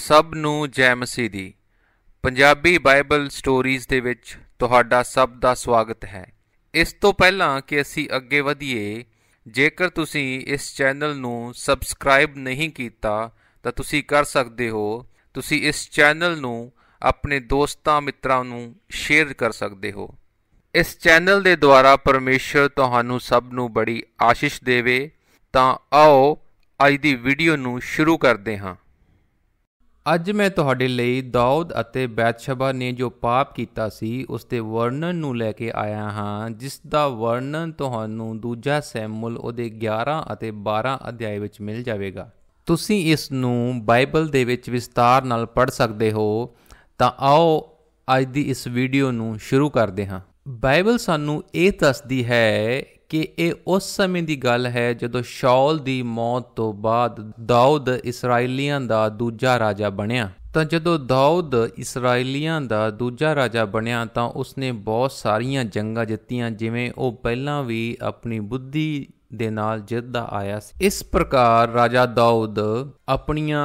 ਸਭ ਨੂੰ ਜੈ ਮਸੀਹ ਦੀ ਪੰਜਾਬੀ ਬਾਈਬਲ ਸਟੋਰੀਜ਼ ਦੇ ਵਿੱਚ ਤੁਹਾਡਾ ਸਭ ਦਾ ਸਵਾਗਤ ਹੈ ਇਸ ਤੋਂ ਪਹਿਲਾਂ ਕਿ ਅਸੀਂ ਅੱਗੇ ਵਧੀਏ ਜੇਕਰ ਤੁਸੀਂ ਇਸ ਚੈਨਲ ਨੂੰ ਸਬਸਕ੍ਰਾਈਬ ਨਹੀਂ ਕੀਤਾ ਤਾਂ ਤੁਸੀਂ ਕਰ ਸਕਦੇ ਹੋ ਤੁਸੀਂ ਇਸ ਚੈਨਲ ਨੂੰ ਆਪਣੇ ਦੋਸਤਾਂ ਮਿੱਤਰਾਂ ਨੂੰ ਸ਼ੇਅਰ ਕਰ ਸਕਦੇ ਹੋ ਇਸ ਚੈਨਲ ਦੇ ਦੁਆਰਾ ਪਰਮੇਸ਼ਰ ਤੁਹਾਨੂੰ ਸਭ ਨੂੰ ਬੜੀ ਆਸ਼ੀਸ਼ ਦੇਵੇ ਤਾਂ ਆਓ ਅੱਜ ਦੀ ਵੀਡੀਓ ਨੂੰ ਸ਼ੁਰੂ ਕਰਦੇ ਹਾਂ ਅੱਜ ਮੈਂ ਤੁਹਾਡੇ ਲਈ ਦਾਊਦ ਅਤੇ ਬੈਤਸ਼ਬਾ ਨੇ ਜੋ ਪਾਪ ਕੀਤਾ ਸੀ ਉਸ ਦੇ ਵਰਣਨ ਨੂੰ ਲੈ ਕੇ ਆਇਆ ਹਾਂ ਜਿਸ ਦਾ ਵਰਣਨ ਤੁਹਾਨੂੰ ਦੂਜਾ ਸੈਮੂਅਲ ਉਹਦੇ 11 ਅਤੇ 12 ਅਧਿਆਇ ਵਿੱਚ ਮਿਲ ਜਾਵੇਗਾ ਤੁਸੀਂ ਇਸ ਨੂੰ ਬਾਈਬਲ ਦੇ ਵਿੱਚ ਵਿਸਤਾਰ ਨਾਲ ਪੜ੍ਹ ਸਕਦੇ ਹੋ ਤਾਂ ਆਓ ਅੱਜ ਦੀ ਇਸ ਵੀਡੀਓ ਨੂੰ ਸ਼ੁਰੂ ਕਰਦੇ ਹਾਂ ਬਾਈਬਲ ਸਾਨੂੰ ਇਹ ਦੱਸਦੀ ਹੈ ਕਿ ਇਹ ਉਸ ਸਮੇਂ ਦੀ ਗੱਲ ਹੈ ਜਦੋਂ ਸ਼ਾਉਲ ਦੀ ਮੌਤ ਤੋਂ ਬਾਅਦ ਦਾਊਦ ਇਸرائیਲੀਆਂ ਦਾ ਦੂਜਾ ਰਾਜਾ ਬਣਿਆ ਤਾਂ ਜਦੋਂ ਦਾਊਦ ਇਸرائیਲੀਆਂ ਦਾ ਦੂਜਾ ਰਾਜਾ ਬਣਿਆ ਤਾਂ ਉਸਨੇ ਬਹੁਤ ਸਾਰੀਆਂ ਜੰਗਾਂ ਜਿੱਤੀਆਂ ਜਿਵੇਂ ਉਹ ਪਹਿਲਾਂ ਵੀ ਆਪਣੀ ਬੁੱਧੀ ਦੇ ਨਾਲ ਜਿੱਤਦਾ ਆਇਆ ਸੀ ਇਸ ਪ੍ਰਕਾਰ ਰਾਜਾ ਦਾਊਦ ਆਪਣੀਆਂ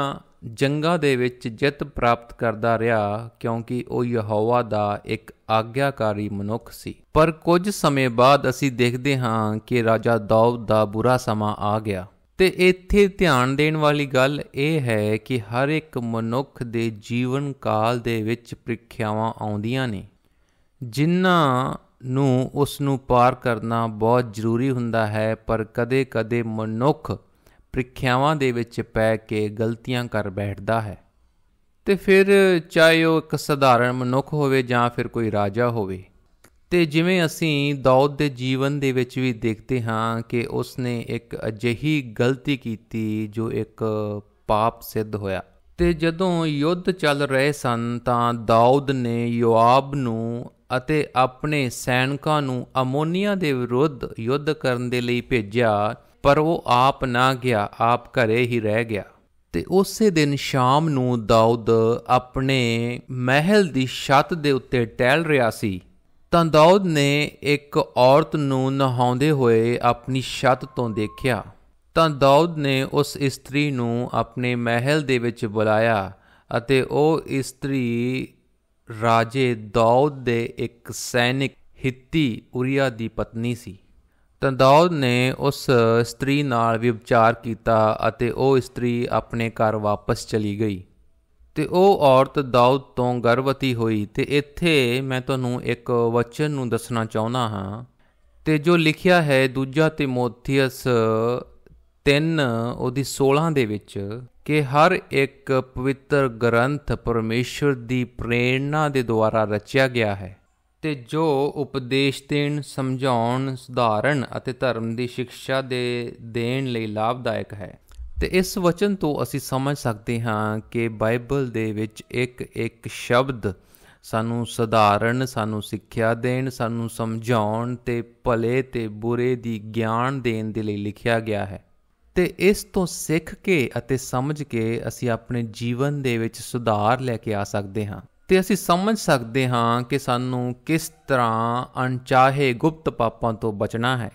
ਜੰਗਾਂ ਦੇ ਵਿੱਚ ਜਿੱਤ ਪ੍ਰਾਪਤ ਕਰਦਾ ਰਿਹਾ ਕਿਉਂਕਿ ਉਹ ਯਹੋਵਾ ਦਾ ਇੱਕ ਆਗਿਆਕਾਰੀ ਮਨੁੱਖ ਸੀ ਪਰ ਕੁਝ ਸਮੇਂ ਬਾਅਦ ਅਸੀਂ ਦੇਖਦੇ ਹਾਂ ਕਿ ਰਾਜਾ ਦਾਊਦ ਦਾ ਬੁਰਾ ਸਮਾਂ ਆ ਗਿਆ ਤੇ ਇੱਥੇ ਧਿਆਨ ਦੇਣ ਵਾਲੀ ਗੱਲ ਇਹ ਹੈ ਕਿ ਹਰ ਇੱਕ ਮਨੁੱਖ ਦੇ ਜੀਵਨ ਕਾਲ ਦੇ ਵਿੱਚ ਪ੍ਰੀਖਿਆਵਾਂ ਆਉਂਦੀਆਂ ਨੇ ਜਿਨ੍ਹਾਂ ਨੂੰ ਉਸ ਨੂੰ ਪਾਰ ਕਰਨਾ ਬਹੁਤ ਜ਼ਰੂਰੀ ਹੁੰਦਾ ਹੈ ਪਰ ਕਦੇ-ਕਦੇ ਮਨੁੱਖ ਪ੍ਰੀਖਿਆਵਾਂ ਦੇ ਵਿੱਚ ਪੈ ਕੇ ਗਲਤੀਆਂ ਕਰ ਬੈਠਦਾ ਹੈ ਤੇ ਫਿਰ ਚਾਹੇ ਉਹ ਇੱਕ ਸਧਾਰਨ ਮਨੁੱਖ ਹੋਵੇ ਜਾਂ ਫਿਰ ਕੋਈ ਰਾਜਾ ਹੋਵੇ ਤੇ ਜਿਵੇਂ ਅਸੀਂ ਦਾਊਦ ਦੇ ਜੀਵਨ ਦੇ ਵਿੱਚ ਵੀ ਦੇਖਦੇ ਹਾਂ ਕਿ ਉਸ ਨੇ ਇੱਕ ਅਜਿਹੀ ਗਲਤੀ ਕੀਤੀ ਜੋ ਇੱਕ ਪਾਪ ਸਿੱਧ ਹੋਇਆ ਤੇ ਜਦੋਂ ਯੁੱਧ ਚੱਲ ਰਹੇ ਸਨ ਤਾਂ ਦਾਊਦ ਨੇ ਯੋਆਬ ਨੂੰ ਅਤੇ ਆਪਣੇ ਸੈਨਿਕਾਂ ਨੂੰ ਅਮੋਨੀਆ ਦੇ ਵਿਰੁੱਧ ਯੁੱਧ ਕਰਨ ਦੇ ਲਈ ਭੇਜਿਆ ਪਰ ਉਹ ਆਪ ਨਾ ਗਿਆ ਆਪ ਘਰੇ ਹੀ ਰਹਿ ਗਿਆ ਤੇ ਉਸੇ ਦਿਨ ਸ਼ਾਮ ਨੂੰ ਦਾਊਦ ਆਪਣੇ ਮਹਿਲ ਦੀ ਛੱਤ ਦੇ ਉੱਤੇ ਟਹਿਲ ਰਿਹਾ ਸੀ ਤਾਂ ਦਾਊਦ ਨੇ ਇੱਕ ਔਰਤ ਨੂੰ ਨਹਾਉਂਦੇ ਹੋਏ ਆਪਣੀ ਛੱਤ ਤੋਂ ਦੇਖਿਆ ਤਾਂ ਦਾਊਦ ਨੇ ਉਸ ਇਸਤਰੀ ਨੂੰ ਆਪਣੇ ਮਹਿਲ ਦੇ ਵਿੱਚ ਬੁਲਾਇਆ ਅਤੇ ਉਹ ਇਸਤਰੀ ਰਾਜੇ ਦਾਊਦ ਦੇ ਇੱਕ ਸੈਨਿਕ ਹਿੱਤੀ ਉਰੀਆ ਦੀ ਪਤਨੀ ਸੀ ਤੰਦੌਦ ਨੇ ਉਸ ਇਸਤਰੀ ਨਾਲ ਵਿਚਾਰ ਕੀਤਾ ਅਤੇ ਉਹ ਇਸਤਰੀ ਆਪਣੇ ਘਰ ਵਾਪਸ ਚਲੀ ਗਈ ਤੇ ਉਹ ਔਰਤ ਦਾਊਦ ਤੋਂ ਗਰਭਵਤੀ ਹੋਈ ਤੇ ਇੱਥੇ ਮੈਂ ਤੁਹਾਨੂੰ ਇੱਕ ਵਚਨ ਨੂੰ ਦੱਸਣਾ ਚਾਹੁੰਦਾ ਹਾਂ ਤੇ ਜੋ ਲਿਖਿਆ ਹੈ ਦੂਜਾ ਤਿਮੋਥੀਅਸ 3 ਉਹਦੀ 16 ਦੇ ਵਿੱਚ ਕਿ ਹਰ ਇੱਕ ਪਵਿੱਤਰ ਗ੍ਰੰਥ ਪਰਮੇਸ਼ਰ ਦੀ ਪ੍ਰੇਰਣਾ ਦੇ ਦੁਆਰਾ ਰਚਿਆ ਗਿਆ ਹੈ ਤੇ ਜੋ ਉਪਦੇਸ਼ ਦੇਣ ਸਮਝਾਉਣ ਸੁਧਾਰਨ ਅਤੇ ਧਰਮ ਦੀ ਸਿੱਖਿਆ ਦੇ ਦੇਣ ਲਈ ਲਾਭਦਾਇਕ ਹੈ ਤੇ ਇਸ ਵਚਨ ਤੋਂ ਅਸੀਂ ਸਮਝ ਸਕਦੇ ਹਾਂ ਕਿ ਬਾਈਬਲ ਦੇ ਵਿੱਚ ਇੱਕ ਇੱਕ ਸ਼ਬਦ ਸਾਨੂੰ ਸਧਾਰਨ ਸਾਨੂੰ ਸਿੱਖਿਆ ਦੇਣ ਸਾਨੂੰ ਸਮਝਾਉਣ ਤੇ ਭਲੇ ਤੇ ਬੁਰੇ ਦੀ ਗਿਆਨ ਦੇਣ ਦੇ ਲਈ ਲਿਖਿਆ ਗਿਆ ਹੈ ਤੇ ਇਸ ਤੋਂ ਸਿੱਖ ਕੇ ਅਤੇ ਸਮਝ ਕੇ ਅਸੀਂ ਆਪਣੇ ਜੀਵਨ ਦੇ ਵਿੱਚ ਸੁਧਾਰ ਲੈ ਕੇ ਆ ਸਕਦੇ ਹਾਂ ਤੇ ਅਸੀਂ ਸਮਝ ਸਕਦੇ ਹਾਂ ਕਿ ਸਾਨੂੰ ਕਿਸ ਤਰ੍ਹਾਂ ਅਣਚਾਹੇ ਗੁਪਤ ਪਾਪਾਂ ਤੋਂ ਬਚਣਾ ਹੈ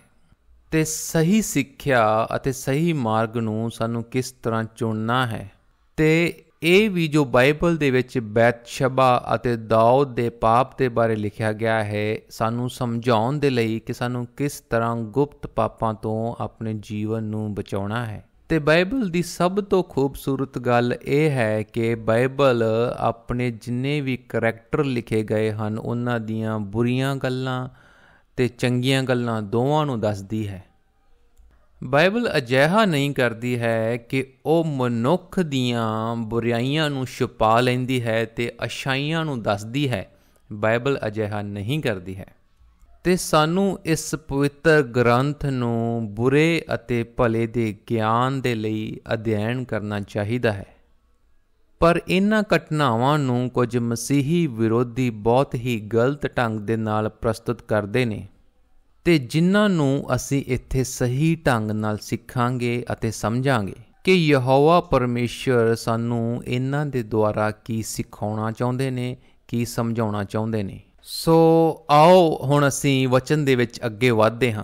ਤੇ ਸਹੀ ਸਿੱਖਿਆ ਅਤੇ ਸਹੀ ਮਾਰਗ ਨੂੰ ਸਾਨੂੰ ਕਿਸ ਤਰ੍ਹਾਂ ਚੁਣਨਾ ਹੈ ਤੇ ਇਹ ਵੀ ਜੋ ਬਾਈਬਲ ਦੇ ਵਿੱਚ ਸ਼ਬਾ ਅਤੇ ਦਾਊਦ ਦੇ ਪਾਪ ਦੇ ਬਾਰੇ ਲਿਖਿਆ ਗਿਆ ਹੈ ਸਾਨੂੰ ਸਮਝਾਉਣ ਦੇ ਲਈ ਕਿ ਸਾਨੂੰ ਕਿਸ ਤਰ੍ਹਾਂ ਗੁਪਤ ਪਾਪਾਂ ਤੋਂ ਆਪਣੇ ਜੀਵਨ ਨੂੰ ਬਚਾਉਣਾ ਹੈ ਤੇ ਬਾਈਬਲ ਦੀ ਸਭ ਤੋਂ ਖੂਬਸੂਰਤ ਗੱਲ ਇਹ ਹੈ ਕਿ ਬਾਈਬਲ ਆਪਣੇ ਜਿੰਨੇ ਵੀ ਕੈਰੈਕਟਰ ਲਿਖੇ ਗਏ ਹਨ ਉਹਨਾਂ ਦੀਆਂ ਬੁਰੀਆਂ ਗੱਲਾਂ ਤੇ ਚੰਗੀਆਂ ਗੱਲਾਂ ਦੋਵਾਂ ਨੂੰ ਦੱਸਦੀ ਹੈ ਬਾਈਬਲ ਅਜਿਹਾ ਨਹੀਂ ਕਰਦੀ ਹੈ ਕਿ ਉਹ ਮਨੁੱਖ ਦੀਆਂ ਬੁਰਾਈਆਂ ਨੂੰ ਛੁਪਾ ਲੈਂਦੀ ਹੈ ਤੇ ਅਸ਼ਾਈਆਂ ਨੂੰ ਦੱਸਦੀ ਹੈ ਬਾਈਬਲ ਅਜਿਹਾ ਨਹੀਂ ਕਰਦੀ ਹੈ ਤੇ ਸਾਨੂੰ ਇਸ ਪਵਿੱਤਰ ਗ੍ਰੰਥ ਨੂੰ ਬੁਰੇ ਅਤੇ ਭਲੇ ਦੇ ਗਿਆਨ ਦੇ ਲਈ ਅਧਿਐਨ ਕਰਨਾ ਚਾਹੀਦਾ ਹੈ ਪਰ ਇਹਨਾਂ ਘਟਨਾਵਾਂ ਨੂੰ ਕੁਝ ਮਸੀਹੀ ਵਿਰੋਧੀ ਬਹੁਤ ਹੀ ਗਲਤ ਢੰਗ ਦੇ ਨਾਲ ਪ੍ਰਸਤੁਤ ਕਰਦੇ ਨੇ ਤੇ ਜਿਨ੍ਹਾਂ ਨੂੰ ਅਸੀਂ ਇੱਥੇ ਸਹੀ ਢੰਗ ਨਾਲ ਸਿੱਖਾਂਗੇ ਅਤੇ ਸਮਝਾਂਗੇ ਕਿ ਯਹੋਵਾ ਪਰਮੇਸ਼ਰ ਸਾਨੂੰ ਇਹਨਾਂ ਦੇ ਦੁਆਰਾ ਕੀ ਸਿਖਾਉਣਾ ਚਾਹੁੰਦੇ ਨੇ ਕੀ ਸਮਝਾਉਣਾ ਚਾਹੁੰਦੇ ਨੇ ਸੋ ਆਓ ਹੁਣ ਅਸੀਂ ਵਚਨ ਦੇ ਵਿੱਚ ਅੱਗੇ ਵਧਦੇ ਹਾਂ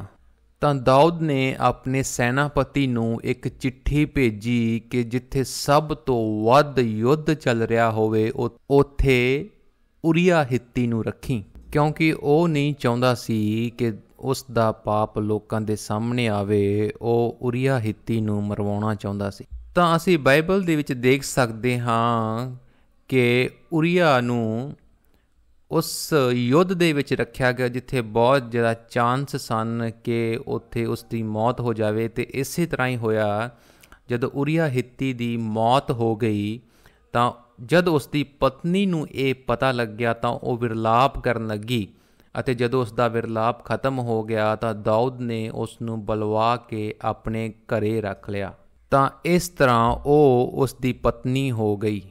ਤਾਂ ਦਾਊਦ ਨੇ ਆਪਣੇ ਸੈਨਾਪਤੀ ਨੂੰ ਇੱਕ ਚਿੱਠੀ ਭੇਜੀ ਕਿ ਜਿੱਥੇ ਸਭ ਤੋਂ ਵੱਧ ਯੁੱਧ ਚੱਲ ਰਿਹਾ ਹੋਵੇ ਉੱਥੇ ਉਰੀਆ ਹਿੱਤੀ ਨੂੰ ਰੱਖੀ ਕਿਉਂਕਿ ਉਹ ਨਹੀਂ ਚਾਹੁੰਦਾ ਸੀ ਕਿ ਉਸ ਦਾ ਪਾਪ ਲੋਕਾਂ ਦੇ ਸਾਹਮਣੇ ਆਵੇ ਉਹ ਉਰੀਆ ਹਿੱਤੀ ਨੂੰ ਮਰਵਾਉਣਾ ਚਾਹੁੰਦਾ ਸੀ ਤਾਂ ਅਸੀਂ ਬਾਈਬਲ ਦੇ ਵਿੱਚ ਦੇਖ ਸਕਦੇ ਹਾਂ ਕਿ ਉਰੀਆ ਨੂੰ ਉਸ ਯੁੱਧ ਦੇ ਵਿੱਚ ਰੱਖਿਆ ਗਿਆ ਜਿੱਥੇ ਬਹੁਤ ਜ਼ਿਆਦਾ ਚਾਂਸ ਸਨ ਕਿ ਉੱਥੇ ਉਸ ਦੀ ਮੌਤ ਹੋ ਜਾਵੇ ਤੇ ਇਸੇ ਤਰ੍ਹਾਂ ਹੀ ਹੋਇਆ ਜਦੋਂ ਉਰੀਆ ਹਿੱਤੀ ਦੀ ਮੌਤ ਹੋ ਗਈ ਤਾਂ ਜਦ ਉਸ ਦੀ ਪਤਨੀ ਨੂੰ ਇਹ ਪਤਾ ਲੱਗਿਆ ਤਾਂ ਉਹ ਵਿਰਲਾਪ ਕਰਨ ਲੱਗੀ ਅਤੇ ਜਦੋਂ ਉਸ ਦਾ ਵਿਰਲਾਪ ਖਤਮ ਹੋ ਗਿਆ ਤਾਂ ਦਾਊਦ ਨੇ ਉਸ ਨੂੰ ਬਲਵਾ ਕੇ ਆਪਣੇ ਘਰੇ ਰੱਖ ਲਿਆ ਤਾਂ ਇਸ ਤਰ੍ਹਾਂ ਉਹ ਉਸ ਦੀ ਪਤਨੀ ਹੋ ਗਈ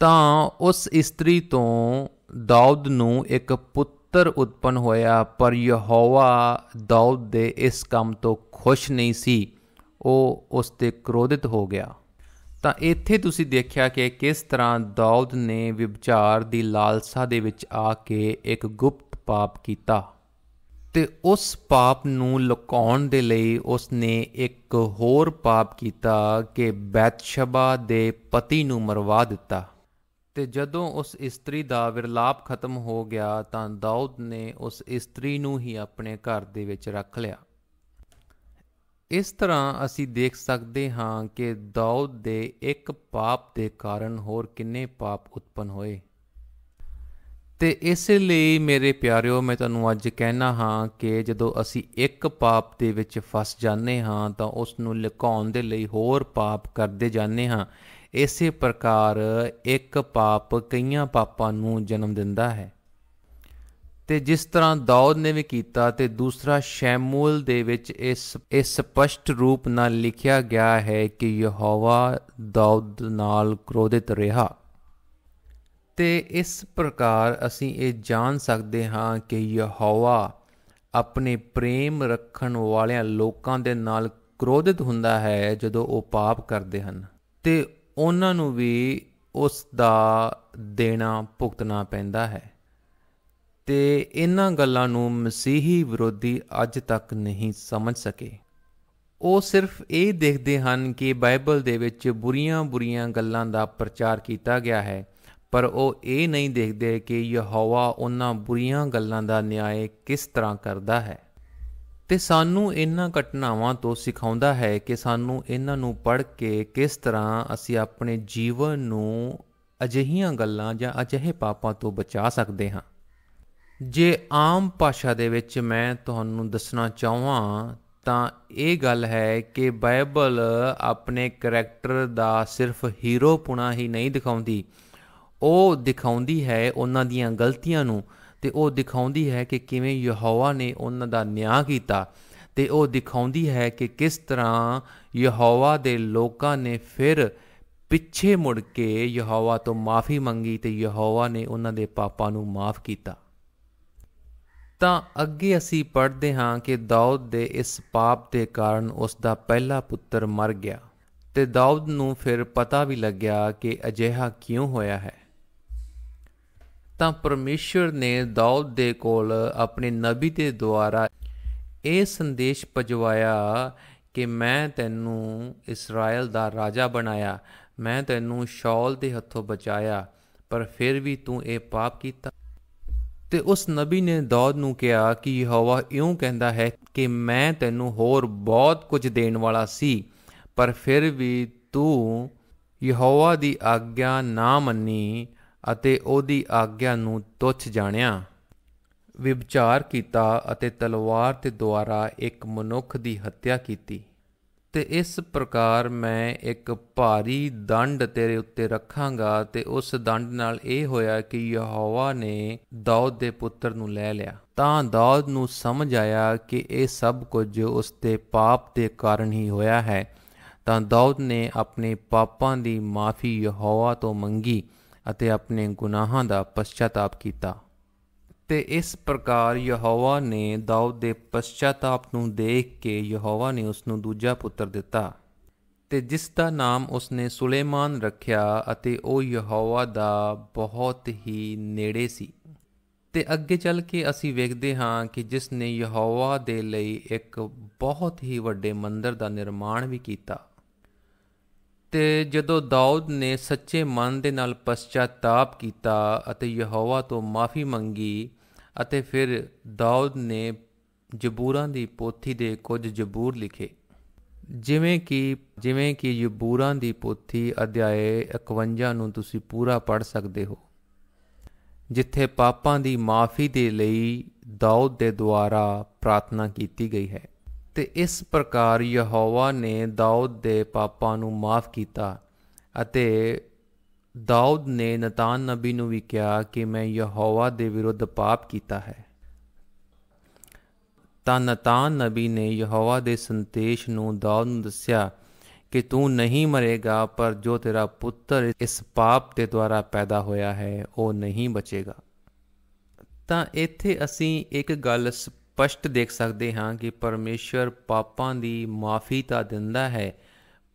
ਤਾਂ ਉਸ ਇਸਤਰੀ ਤੋਂ ਦਾਊਦ ਨੂੰ ਇੱਕ ਪੁੱਤਰ ਉਤਪਨ ਹੋਇਆ ਪਰ ਯਹੋਵਾ ਦਾਊਦ ਦੇ ਇਸ ਕੰਮ ਤੋਂ ਖੁਸ਼ ਨਹੀਂ ਸੀ ਉਹ ਉਸ ਤੇ ਕ੍ਰੋਧਿਤ ਹੋ ਗਿਆ ਤਾਂ ਇੱਥੇ ਤੁਸੀਂ ਦੇਖਿਆ ਕਿ ਕਿਸ ਤਰ੍ਹਾਂ ਦਾਊਦ ਨੇ ਵਿਚਾਰ ਦੀ ਲਾਲਸਾ ਦੇ ਵਿੱਚ ਆ ਕੇ ਇੱਕ ਗੁਪਤ ਪਾਪ ਕੀਤਾ ਤੇ ਉਸ ਪਾਪ ਨੂੰ ਲੁਕਾਉਣ ਦੇ ਲਈ ਉਸ ਨੇ ਇੱਕ ਹੋਰ ਪਾਪ ਕੀਤਾ ਕਿ ਬੈਤਸ਼ਬਾ ਦੇ ਪਤੀ ਨੂੰ ਮਰਵਾ ਦਿੱਤਾ ਤੇ ਜਦੋਂ ਉਸ ਇਸਤਰੀ ਦਾ ਵਿਰਲਾਪ ਖਤਮ ਹੋ ਗਿਆ ਤਾਂ ਦਾਊਦ ਨੇ ਉਸ ਇਸਤਰੀ ਨੂੰ ਹੀ ਆਪਣੇ ਘਰ ਦੇ ਵਿੱਚ ਰੱਖ ਲਿਆ ਇਸ ਤਰ੍ਹਾਂ ਅਸੀਂ ਦੇਖ ਸਕਦੇ ਹਾਂ ਕਿ ਦਾਊਦ ਦੇ ਇੱਕ ਪਾਪ ਦੇ ਕਾਰਨ ਹੋਰ ਕਿੰਨੇ ਪਾਪ ਉਤਪਨ ਹੋਏ ਤੇ ਇਸ ਲਈ ਮੇਰੇ ਪਿਆਰਿਓ ਮੈਂ ਤੁਹਾਨੂੰ ਅੱਜ ਕਹਿਣਾ ਹਾਂ ਕਿ ਜਦੋਂ ਅਸੀਂ ਇੱਕ ਪਾਪ ਦੇ ਵਿੱਚ ਫਸ ਜਾਂਦੇ ਹਾਂ ਤਾਂ ਉਸ ਨੂੰ ਲੁਕਾਉਣ ਦੇ ਲਈ ਹੋਰ ਪਾਪ ਕਰਦੇ ਜਾਂਦੇ ਹਾਂ ਇਸੇ ਪ੍ਰਕਾਰ ਇੱਕ ਪਾਪ ਕਈਆਂ ਪਾਪਾਂ ਨੂੰ ਜਨਮ ਦਿੰਦਾ ਹੈ ਤੇ ਜਿਸ ਤਰ੍ਹਾਂ ਦਾਊਦ ਨੇ ਵੀ ਕੀਤਾ ਤੇ ਦੂਸਰਾ ਸ਼ੈਮੂਅਲ ਦੇ ਵਿੱਚ ਇਸ ਇਸ ਸਪਸ਼ਟ ਰੂਪ ਨਾਲ ਲਿਖਿਆ ਗਿਆ ਹੈ ਕਿ ਯਹੋਵਾ ਦਾਊਦ ਨਾਲ ਕ੍ਰੋਧਿਤ ਰਿਹਾ ਤੇ ਇਸ ਪ੍ਰਕਾਰ ਅਸੀਂ ਇਹ ਜਾਣ ਸਕਦੇ ਹਾਂ ਕਿ ਯਹੋਵਾ ਆਪਣੇ ਪ੍ਰੇਮ ਰੱਖਣ ਵਾਲਿਆਂ ਲੋਕਾਂ ਦੇ ਨਾਲ ਕ੍ਰੋਧਿਤ ਹੁੰਦਾ ਹੈ ਜਦੋਂ ਉਹ ਪਾਪ ਕਰਦੇ ਹਨ ਤੇ ਉਹਨਾਂ ਨੂੰ ਵੀ ਉਸ ਦਾ ਦੇਣਾ ਭੁਗਤਣਾ ਪੈਂਦਾ ਹੈ ਤੇ ਇਹਨਾਂ ਗੱਲਾਂ ਨੂੰ ਮਸੀਹੀ ਵਿਰੋਧੀ ਅੱਜ ਤੱਕ ਨਹੀਂ ਸਮਝ ਸਕੇ ਉਹ ਸਿਰਫ ਇਹ ਦੇਖਦੇ ਹਨ ਕਿ ਬਾਈਬਲ ਦੇ ਵਿੱਚ ਬੁਰੀਆਂ-ਬੁਰੀਆਂ ਗੱਲਾਂ ਦਾ ਪ੍ਰਚਾਰ ਕੀਤਾ ਗਿਆ ਹੈ ਪਰ ਉਹ ਇਹ ਨਹੀਂ ਦੇਖਦੇ ਕਿ ਯਹੋਵਾ ਉਹਨਾਂ ਬੁਰੀਆਂ ਗੱਲਾਂ ਦਾ ਨਿਆਂ ਕਿਸ ਤਰ੍ਹਾਂ ਕਰਦਾ ਹੈ ਤੇ ਸਾਨੂੰ ਇਹਨਾਂ ਘਟਨਾਵਾਂ ਤੋਂ ਸਿਖਾਉਂਦਾ ਹੈ ਕਿ ਸਾਨੂੰ ਇਹਨਾਂ ਨੂੰ ਪੜ੍ਹ ਕੇ ਕਿਸ ਤਰ੍ਹਾਂ ਅਸੀਂ ਆਪਣੇ ਜੀਵਨ ਨੂੰ ਅਜਿਹੀਆਂ ਗੱਲਾਂ ਜਾਂ ਅਜਿਹੇ ਪਾਪਾਂ ਤੋਂ ਬਚਾ ਸਕਦੇ ਹਾਂ ਜੇ ਆਮ ਭਾਸ਼ਾ ਦੇ ਵਿੱਚ ਮੈਂ ਤੁਹਾਨੂੰ ਦੱਸਣਾ ਚਾਹਾਂ ਤਾਂ ਇਹ ਗੱਲ ਹੈ ਕਿ ਬਾਈਬਲ ਆਪਣੇ ਕੈਰੈਕਟਰ ਦਾ ਸਿਰਫ ਹੀਰੋ ਪੁਣਾ ਹੀ ਨਹੀਂ ਦਿਖਾਉਂਦੀ ਉਹ ਦਿਖਾਉਂਦੀ ਹੈ ਉਹਨਾਂ ਦੀਆਂ ਗਲਤੀਆਂ ਨੂੰ ਤੇ ਉਹ ਦਿਖਾਉਂਦੀ ਹੈ ਕਿ ਕਿਵੇਂ ਯਹੋਵਾ ਨੇ ਉਹਨਾਂ ਦਾ ਨਿਆਂ ਕੀਤਾ ਤੇ ਉਹ ਦਿਖਾਉਂਦੀ ਹੈ ਕਿ ਕਿਸ ਤਰ੍ਹਾਂ ਯਹੋਵਾ ਦੇ ਲੋਕਾਂ ਨੇ ਫਿਰ ਪਿੱਛੇ ਮੁੜ ਕੇ ਯਹੋਵਾ ਤੋਂ ਮਾਫੀ ਮੰਗੀ ਤੇ ਯਹੋਵਾ ਨੇ ਉਹਨਾਂ ਦੇ ਪਾਪਾਂ ਨੂੰ ਮਾਫ ਕੀਤਾ ਤਾਂ ਅੱਗੇ ਅਸੀਂ ਪੜ੍ਹਦੇ ਹਾਂ ਕਿ ਦਾਊਦ ਦੇ ਇਸ ਪਾਪ ਦੇ ਕਾਰਨ ਉਸ ਦਾ ਪਹਿਲਾ ਪੁੱਤਰ ਮਰ ਗਿਆ ਤੇ ਦਾਊਦ ਨੂੰ ਫਿਰ ਪਤਾ ਵੀ ਲੱਗਿਆ ਕਿ ਅਜਿਹਾ ਕਿਉਂ ਹੋਇਆ ਹੈ ਤਾਂ ਪਰਮੇਸ਼ਰ ਨੇ ਦਾਊਦ ਦੇ ਕੋਲ ਆਪਣੇ ਨਬੀ ਦੇ ਦੁਆਰਾ ਇਹ ਸੰਦੇਸ਼ ਪਜਵਾਇਆ ਕਿ ਮੈਂ ਤੈਨੂੰ ਇਸਰਾਇਲ ਦਾ ਰਾਜਾ ਬਣਾਇਆ ਮੈਂ ਤੈਨੂੰ ਸ਼ੌਲ ਦੇ ਹੱਥੋਂ ਬਚਾਇਆ ਪਰ ਫਿਰ ਵੀ ਤੂੰ ਇਹ ਪਾਪ ਕੀਤਾ ਤੇ ਉਸ ਨਬੀ ਨੇ ਦਾਊਦ ਨੂੰ ਕਿਹਾ ਕਿ ਯਹੋਵਾ ਇਉਂ ਕਹਿੰਦਾ ਹੈ ਕਿ ਮੈਂ ਤੈਨੂੰ ਹੋਰ ਬਹੁਤ ਕੁਝ ਦੇਣ ਵਾਲਾ ਸੀ ਪਰ ਫਿਰ ਵੀ ਤੂੰ ਯਹੋਵਾ ਦੀ ਆਗਿਆ ਨਾ ਮੰਨੀ ਅਤੇ ਉਹਦੀ ਆਗਿਆ ਨੂੰ ਤੁੱਛ ਜਾਣਿਆ ਵਿਵਚਾਰ ਕੀਤਾ ਅਤੇ ਤਲਵਾਰ ਤੇ ਦੁਆਰਾ ਇੱਕ ਮਨੁੱਖ ਦੀ ਹੱਤਿਆ ਕੀਤੀ ਤੇ ਇਸ ਪ੍ਰਕਾਰ ਮੈਂ ਇੱਕ ਭਾਰੀ ਦੰਡ ਤੇਰੇ ਉੱਤੇ ਰੱਖਾਂਗਾ ਤੇ ਉਸ ਦੰਡ ਨਾਲ ਇਹ ਹੋਇਆ ਕਿ ਯਹੋਵਾ ਨੇ ਦਾਊਦ ਦੇ ਪੁੱਤਰ ਨੂੰ ਲੈ ਲਿਆ ਤਾਂ ਦਾਊਦ ਨੂੰ ਸਮਝ ਆਇਆ ਕਿ ਇਹ ਸਭ ਕੁਝ ਉਸ ਦੇ ਪਾਪ ਦੇ ਕਾਰਨ ਹੀ ਹੋਇਆ ਹੈ ਤਾਂ ਦਾਊਦ ਨੇ ਆਪਣੇ ਪਾਪਾਂ ਦੀ ਮਾਫੀ ਯਹੋਵਾ ਤੋਂ ਮੰਗੀ ਅਤੇ ਆਪਣੇ ਗੁਨਾਹਾਂ ਦਾ ਪਛਤਾਪ ਕੀਤਾ ਤੇ ਇਸ ਪ੍ਰਕਾਰ ਯਹੋਵਾ ਨੇ ਦਾਊਦ ਦੇ ਪਛਤਾਪ ਨੂੰ ਦੇਖ ਕੇ ਯਹੋਵਾ ਨੇ ਉਸ ਨੂੰ ਦੂਜਾ ਪੁੱਤਰ ਦਿੱਤਾ ਤੇ ਜਿਸ ਦਾ ਨਾਮ ਉਸ ਨੇ ਸੁਲੇਮਾਨ ਰੱਖਿਆ ਅਤੇ ਉਹ ਯਹੋਵਾ ਦਾ ਬਹੁਤ ਹੀ ਨੇੜੇ ਸੀ ਤੇ ਅੱਗੇ ਚੱਲ ਕੇ ਅਸੀਂ ਵੇਖਦੇ ਹਾਂ ਕਿ ਜਿਸ ਨੇ ਯਹੋਵਾ ਦੇ ਲਈ ਇੱਕ ਬਹੁਤ ਹੀ ਵੱਡੇ ਮੰਦਰ ਦਾ ਨਿਰਮਾਣ ਵੀ ਕੀਤਾ ਤੇ ਜਦੋਂ ਦਾਊਦ ਨੇ ਸੱਚੇ ਮਨ ਦੇ ਨਾਲ ਪਛਤਾਪ ਕੀਤਾ ਅਤੇ ਯਹੋਵਾ ਤੋਂ ਮਾਫੀ ਮੰਗੀ ਅਤੇ ਫਿਰ ਦਾਊਦ ਨੇ ਜ਼ਬੂਰਾਂ ਦੀ ਪੋਥੀ ਦੇ ਕੁਝ ਜ਼ਬੂਰ ਲਿਖੇ ਜਿਵੇਂ ਕਿ ਜਿਵੇਂ ਕਿ ਜ਼ਬੂਰਾਂ ਦੀ ਪੋਥੀ ਅਧਿਆਏ 51 ਨੂੰ ਤੁਸੀਂ ਪੂਰਾ ਪੜ੍ਹ ਸਕਦੇ ਹੋ ਜਿੱਥੇ ਪਾਪਾਂ ਦੀ ਮਾਫੀ ਦੇ ਲਈ ਦਾਊਦ ਦੇ ਦੁਆਰਾ ਪ੍ਰਾਰਥਨਾ ਕੀਤੀ ਗਈ ਹੈ ਤੇ ਇਸ ਪ੍ਰਕਾਰ ਯਹੋਵਾ ਨੇ ਦਾਊਦ ਦੇ ਪਾਪਾਂ ਨੂੰ ਮਾਫ ਕੀਤਾ ਅਤੇ ਦਾਊਦ ਨੇ ਨਤਾਨ ਨਬੀ ਨੂੰ ਵੀ ਕਿਹਾ ਕਿ ਮੈਂ ਯਹੋਵਾ ਦੇ ਵਿਰੁੱਧ ਪਾਪ ਕੀਤਾ ਹੈ ਤਾਂ ਨਤਾਨ ਨਬੀ ਨੇ ਯਹੋਵਾ ਦੇ ਸੰਤੇਸ਼ ਨੂੰ ਦਾਊਦ ਨੂੰ ਦੱਸਿਆ ਕਿ ਤੂੰ ਨਹੀਂ ਮਰੇਗਾ ਪਰ ਜੋ ਤੇਰਾ ਪੁੱਤਰ ਇਸ ਪਾਪ ਦੇ ਦੁਆਰਾ ਪੈਦਾ ਹੋਇਆ ਹੈ ਉਹ ਨਹੀਂ ਬਚੇਗਾ ਤਾਂ ਇੱਥੇ ਅਸੀਂ ਇੱਕ ਗੱਲ ਸਪਸ਼ਟ ਦੇਖ ਸਕਦੇ ਹਾਂ ਕਿ ਪਰਮੇਸ਼ਰ ਪਾਪਾਂ ਦੀ ਮਾਫੀ ਤਾਂ ਦਿੰਦਾ ਹੈ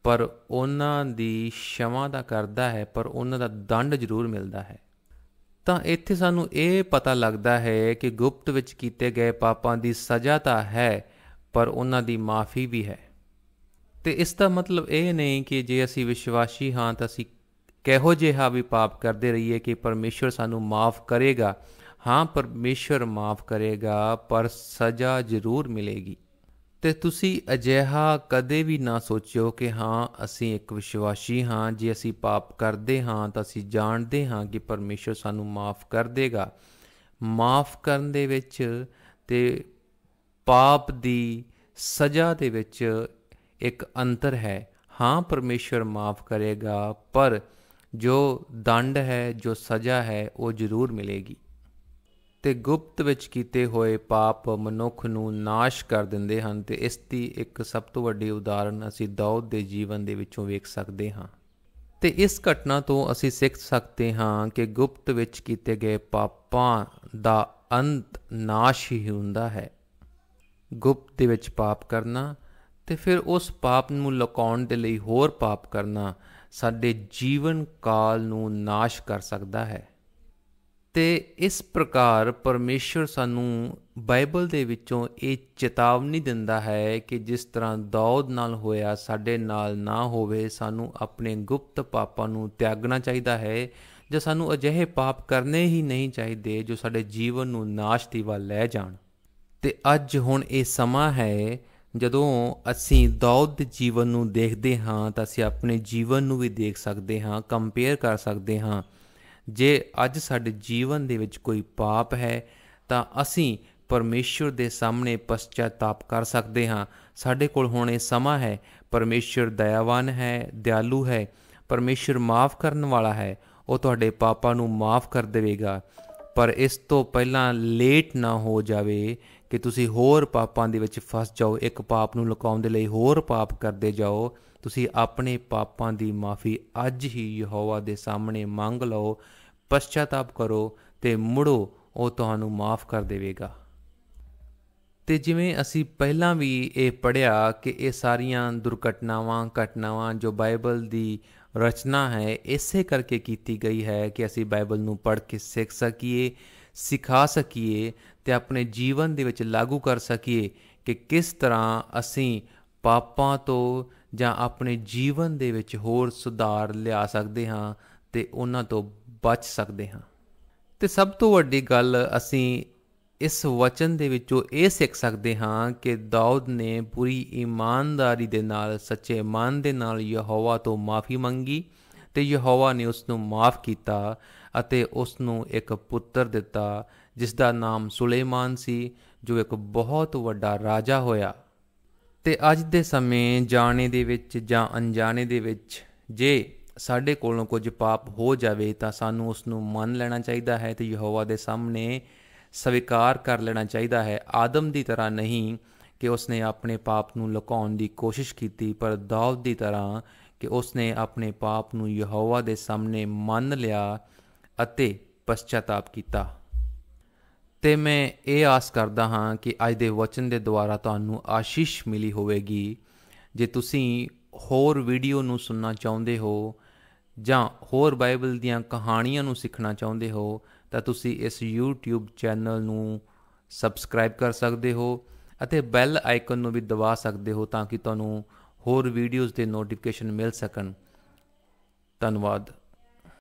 ਪਰ ਉਹਨਾਂ ਦੀ ਸ਼ਮਾ ਦਾ ਕਰਦਾ ਹੈ ਪਰ ਉਹਨਾਂ ਦਾ ਦੰਡ ਜ਼ਰੂਰ ਮਿਲਦਾ ਹੈ ਤਾਂ ਇੱਥੇ ਸਾਨੂੰ ਇਹ ਪਤਾ ਲੱਗਦਾ ਹੈ ਕਿ ਗੁਪਤ ਵਿੱਚ ਕੀਤੇ ਗਏ ਪਾਪਾਂ ਦੀ ਸਜ਼ਾ ਤਾਂ ਹੈ ਪਰ ਉਹਨਾਂ ਦੀ ਮਾਫੀ ਵੀ ਹੈ ਤੇ ਇਸ ਦਾ ਮਤਲਬ ਇਹ ਨਹੀਂ ਕਿ ਜੇ ਅਸੀਂ ਵਿਸ਼ਵਾਸੀ ਹਾਂ ਤਾਂ ਅਸੀਂ ਕਿਹੋ ਜਿਹਾ ਵੀ ਪਾਪ ਕਰਦੇ ਰਹੀਏ ਕਿ ਪਰਮੇਸ਼ਰ ਸਾਨੂੰ ਮਾਫ ਕਰੇਗਾ ਹਾਂ ਪਰਮੇਸ਼ਰ ਮਾਫ ਕਰੇਗਾ ਪਰ ਸਜ਼ਾ ਜ਼ਰੂਰ ਮਿਲੇਗੀ ਤੇ ਤੁਸੀਂ ਅਜਿਹਾ ਕਦੇ ਵੀ ਨਾ ਸੋਚਿਓ ਕਿ ਹਾਂ ਅਸੀਂ ਇੱਕ ਵਿਸ਼ਵਾਸੀ ਹਾਂ ਜੇ ਅਸੀਂ ਪਾਪ ਕਰਦੇ ਹਾਂ ਤਾਂ ਅਸੀਂ ਜਾਣਦੇ ਹਾਂ ਕਿ ਪਰਮੇਸ਼ਰ ਸਾਨੂੰ ਮਾਫ ਕਰ ਦੇਗਾ ਮਾਫ ਕਰਨ ਦੇ ਵਿੱਚ ਤੇ ਪਾਪ ਦੀ ਸਜ਼ਾ ਦੇ ਵਿੱਚ ਇੱਕ ਅੰਤਰ ਹੈ ਹਾਂ ਪਰਮੇਸ਼ਰ ਮਾਫ ਕਰੇਗਾ ਪਰ ਜੋ ਦੰਡ ਹੈ ਜੋ ਸਜ਼ਾ ਹੈ ਉਹ ਜ਼ਰੂਰ ਮਿਲੇਗੀ ਤੇ ਗੁਪਤ ਵਿੱਚ ਕੀਤੇ ਹੋਏ ਪਾਪ ਮਨੁੱਖ ਨੂੰ ਨਾਸ਼ ਕਰ ਦਿੰਦੇ ਹਨ ਤੇ ਇਸ ਦੀ ਇੱਕ ਸਭ ਤੋਂ ਵੱਡੀ ਉਦਾਹਰਨ ਅਸੀਂ ਦਾਊਦ ਦੇ ਜੀਵਨ ਦੇ ਵਿੱਚੋਂ ਵੇਖ ਸਕਦੇ ਹਾਂ ਤੇ ਇਸ ਘਟਨਾ ਤੋਂ ਅਸੀਂ ਸਿੱਖ ਸਕਦੇ ਹਾਂ ਕਿ ਗੁਪਤ ਵਿੱਚ ਕੀਤੇ ਗਏ ਪਾਪਾਂ ਦਾ ਅੰਤ ਨਾਸ਼ ਹੀ ਹੁੰਦਾ ਹੈ ਗੁਪਤ ਦੇ ਵਿੱਚ ਪਾਪ ਕਰਨਾ ਤੇ ਫਿਰ ਉਸ ਪਾਪ ਨੂੰ ਲੁਕਾਉਣ ਦੇ ਲਈ ਹੋਰ ਪਾਪ ਕਰਨਾ ਸਾਡੇ ਜੀਵਨ ਕਾਲ ਨੂੰ ਨਾਸ਼ ਕਰ ਸਕਦਾ ਹੈ ਤੇ ਇਸ ਪ੍ਰਕਾਰ ਪਰਮੇਸ਼ਰ ਸਾਨੂੰ ਬਾਈਬਲ ਦੇ ਵਿੱਚੋਂ ਇਹ ਚੇਤਾਵਨੀ ਦਿੰਦਾ ਹੈ ਕਿ ਜਿਸ ਤਰ੍ਹਾਂ ਦਾਊਦ ਨਾਲ ਹੋਇਆ ਸਾਡੇ ਨਾਲ ਨਾ ਹੋਵੇ ਸਾਨੂੰ ਆਪਣੇ ਗੁਪਤ ਪਾਪਾਂ ਨੂੰ ਤਿਆਗਣਾ ਚਾਹੀਦਾ ਹੈ ਜੇ ਸਾਨੂੰ ਅਜਿਹੇ ਪਾਪ ਕਰਨੇ ਹੀ ਨਹੀਂ ਚਾਹੀਦੇ ਜੋ ਸਾਡੇ ਜੀਵਨ ਨੂੰ ਨਾਸ਼ ਦੀ ਵੱਲ ਲੈ ਜਾਣ ਤੇ ਅੱਜ ਹੁਣ ਇਹ ਸਮਾਂ ਹੈ ਜਦੋਂ ਅਸੀਂ ਦਾਊਦ ਦੇ ਜੀਵਨ ਨੂੰ ਦੇਖਦੇ ਹਾਂ ਤਾਂ ਅਸੀਂ ਆਪਣੇ ਜੀਵਨ ਨੂੰ ਵੀ ਦੇਖ ਸਕਦੇ ਹਾਂ ਕੰਪੇਅਰ ਕਰ ਸਕਦੇ ਹਾਂ ਜੇ ਅੱਜ ਸਾਡੇ ਜੀਵਨ ਦੇ ਵਿੱਚ ਕੋਈ ਪਾਪ ਹੈ ਤਾਂ ਅਸੀਂ ਪਰਮੇਸ਼ਵਰ ਦੇ ਸਾਹਮਣੇ ਪਛਤਾਤਾਪ ਕਰ ਸਕਦੇ ਹਾਂ ਸਾਡੇ ਕੋਲ ਹੁਣ ਇਹ ਸਮਾਂ ਹੈ ਪਰਮੇਸ਼ਵਰ ਦਇਆਵਾਨ ਹੈ ਦਿਆਲੂ ਹੈ ਪਰਮੇਸ਼ਵਰ ਮਾਫ ਕਰਨ ਵਾਲਾ ਹੈ ਉਹ ਤੁਹਾਡੇ ਪਾਪਾਂ ਨੂੰ ਮਾਫ ਕਰ ਦੇਵੇਗਾ ਪਰ ਇਸ ਤੋਂ ਪਹਿਲਾਂ ਲੇਟ ਨਾ ਹੋ ਜਾਵੇ ਕਿ ਤੁਸੀਂ ਹੋਰ ਪਾਪਾਂ ਦੇ ਵਿੱਚ ਫਸ ਜਾਓ ਇੱਕ ਪਾਪ ਨੂੰ ਲੁਕਾਉਣ ਦੇ ਲਈ ਹੋਰ ਪਾਪ ਕਰਦੇ ਜਾਓ ਤੁਸੀਂ ਆਪਣੇ ਪਾਪਾਂ ਦੀ ਮਾਫੀ ਅੱਜ ਹੀ ਯਹੋਵਾ ਦੇ ਸਾਹਮਣੇ ਮੰਗ ਲਓ ਪਛਤਾਪ ਕਰੋ ਤੇ ਮੁੜੋ ਉਹ ਤੁਹਾਨੂੰ ਮਾਫ ਕਰ ਦੇਵੇਗਾ ਤੇ ਜਿਵੇਂ ਅਸੀਂ ਪਹਿਲਾਂ ਵੀ ਇਹ ਪੜਿਆ ਕਿ ਇਹ ਸਾਰੀਆਂ ਦੁਰਘਟਨਾਵਾਂ ਘਟਨਾਵਾਂ ਜੋ ਬਾਈਬਲ ਦੀ ਰਚਨਾ ਹੈ ਇਸੇ ਕਰਕੇ ਕੀਤੀ ਗਈ ਹੈ ਕਿ ਅਸੀਂ ਬਾਈਬਲ ਨੂੰ ਪੜ੍ਹ ਕੇ ਸਿੱਖ ਸਕੀਏ ਸਿਖਾ ਸਕੀਏ ਤੇ ਆਪਣੇ ਜੀਵਨ ਦੇ ਵਿੱਚ ਲਾਗੂ ਕਰ ਸਕੀਏ ਕਿ ਕਿਸ ਤਰ੍ਹਾਂ ਅਸੀਂ ਪਾਪਾਂ ਤੋਂ ਜਾਂ ਆਪਣੇ ਜੀਵਨ ਦੇ ਵਿੱਚ ਹੋਰ ਸੁਧਾਰ ਲਿਆ ਸਕਦੇ ਹਾਂ ਤੇ ਉਹਨਾਂ ਤੋਂ ਬਚ ਸਕਦੇ ਹਾਂ ਤੇ ਸਭ ਤੋਂ ਵੱਡੀ ਗੱਲ ਅਸੀਂ ਇਸ ਵਚਨ ਦੇ ਵਿੱਚੋਂ ਇਹ ਸਿੱਖ ਸਕਦੇ ਹਾਂ ਕਿ ਦਾਊਦ ਨੇ ਪੂਰੀ ਇਮਾਨਦਾਰੀ ਦੇ ਨਾਲ ਸੱਚੇ ਮਨ ਦੇ ਨਾਲ ਯਹੋਵਾ ਤੋਂ ਮਾਫੀ ਮੰਗੀ ਤੇ ਯਹੋਵਾ ਨੇ ਉਸ ਨੂੰ ਮਾਫ ਕੀਤਾ ਅਤੇ ਉਸ ਨੂੰ ਇੱਕ ਪੁੱਤਰ ਦਿੱਤਾ ਜਿਸ ਦਾ ਨਾਮ ਸੁਲੇਮਾਨ ਸੀ ਜੋ ਇੱਕ ਬਹੁਤ ਵੱਡਾ ਰਾਜਾ ਹੋਇਆ ਤੇ ਅੱਜ ਦੇ ਸਮੇਂ ਜਾਣੇ ਦੇ ਵਿੱਚ ਜਾਂ ਅਣਜਾਣੇ ਦੇ ਵਿੱਚ ਜੇ ਸਾਡੇ ਕੋਲੋਂ ਕੁਝ ਪਾਪ ਹੋ ਜਾਵੇ ਤਾਂ ਸਾਨੂੰ ਉਸ ਨੂੰ ਮੰਨ ਲੈਣਾ ਚਾਹੀਦਾ ਹੈ ਤੇ ਯਹੋਵਾ ਦੇ ਸਾਹਮਣੇ ਸਵੀਕਾਰ ਕਰ ਲੈਣਾ ਚਾਹੀਦਾ ਹੈ ਆਦਮ ਦੀ ਤਰ੍ਹਾਂ ਨਹੀਂ ਕਿ ਉਸਨੇ ਆਪਣੇ ਪਾਪ ਨੂੰ ਲੁਕਾਉਣ ਦੀ ਕੋਸ਼ਿਸ਼ ਕੀਤੀ ਪਰ ਦਾਊਦ ਦੀ ਤਰ੍ਹਾਂ ਕਿ ਉਸਨੇ ਆਪਣੇ ਪਾਪ ਨੂੰ ਯਹੋਵਾ ਦੇ ਸਾਹਮਣੇ ਮੰਨ ਲਿਆ ਅਤੇ ਪਛਤਾਪ ਕੀਤਾ ਤੇ ਮੈਂ ਇਹ ਆਸ ਕਰਦਾ ਹਾਂ ਕਿ ਅੱਜ ਦੇ ਵਚਨ ਦੇ ਦੁਆਰਾ ਤੁਹਾਨੂੰ ਆਸ਼ੀਸ਼ ਮਿਲੀ ਹੋਵੇਗੀ ਜੇ ਤੁਸੀਂ ਹੋਰ ਵੀਡੀਓ ਨੂੰ ਸੁਣਨਾ ਚਾਹੁੰਦੇ ਹੋ ਜਾਂ ਹੋਰ ਬਾਈਬਲ ਦੀਆਂ ਕਹਾਣੀਆਂ ਨੂੰ ਸਿੱਖਣਾ ਚਾਹੁੰਦੇ ਹੋ ਤਾਂ ਤੁਸੀਂ ਇਸ YouTube ਚੈਨਲ ਨੂੰ ਸਬਸਕ੍ਰਾਈਬ ਕਰ ਸਕਦੇ ਹੋ ਅਤੇ ਬੈਲ ਆਈਕਨ ਨੂੰ ਵੀ ਦਬਾ ਸਕਦੇ ਹੋ ਤਾਂ ਕਿ ਤੁਹਾਨੂੰ ਹੋਰ ਵੀਡੀਓਜ਼ ਦੇ ਨੋਟੀਫਿਕੇਸ਼ਨ ਮਿਲ ਸਕਣ ਧੰਨਵਾਦ